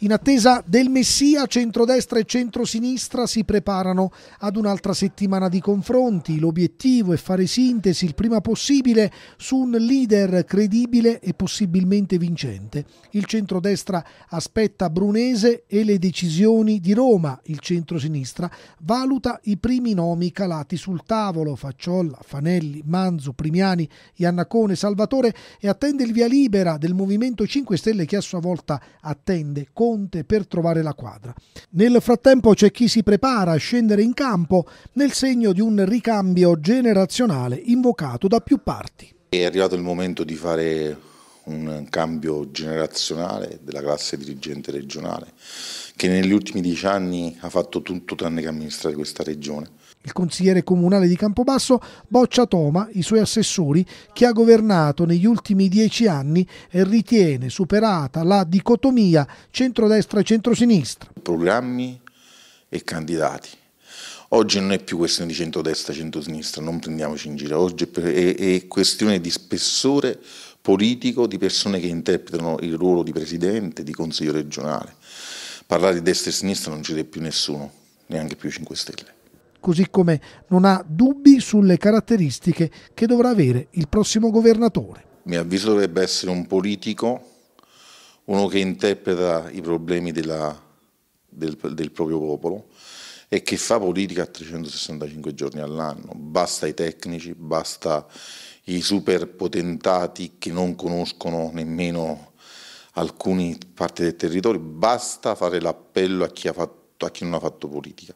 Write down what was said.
In attesa del Messia, centrodestra e centrosinistra si preparano ad un'altra settimana di confronti. L'obiettivo è fare sintesi il prima possibile su un leader credibile e possibilmente vincente. Il centrodestra aspetta Brunese e le decisioni di Roma. Il centrosinistra valuta i primi nomi calati sul tavolo: Facciolla, Fanelli, Manzo, Primiani, Iannacone, Salvatore e attende il via libera del Movimento 5 Stelle che a sua volta attende con ponte per trovare la quadra. Nel frattempo c'è chi si prepara a scendere in campo nel segno di un ricambio generazionale invocato da più parti. È arrivato il momento di fare un cambio generazionale della classe dirigente regionale che negli ultimi dieci anni ha fatto tutto tranne che amministrare questa regione il consigliere comunale di Campobasso boccia Toma, i suoi assessori, che ha governato negli ultimi dieci anni e ritiene superata la dicotomia centrodestra-centrosinistra. Programmi e candidati. Oggi non è più questione di centrodestra, centrosinistra, non prendiamoci in giro, oggi è, è, questione di spessore politico di persone che interpretano il ruolo di presidente, di consiglio regionale. Parlare di destra e sinistra non ci vede più nessuno, neanche più 5 Stelle così come non ha dubbi sulle caratteristiche che dovrà avere il prossimo governatore. Mi avviso dovrebbe essere un politico, uno che interpreta i problemi della, del, del proprio popolo e che fa politica a 365 giorni all'anno. Basta i tecnici, basta i superpotentati che non conoscono nemmeno alcune parti del territorio, basta fare l'appello a, a chi non ha fatto politica.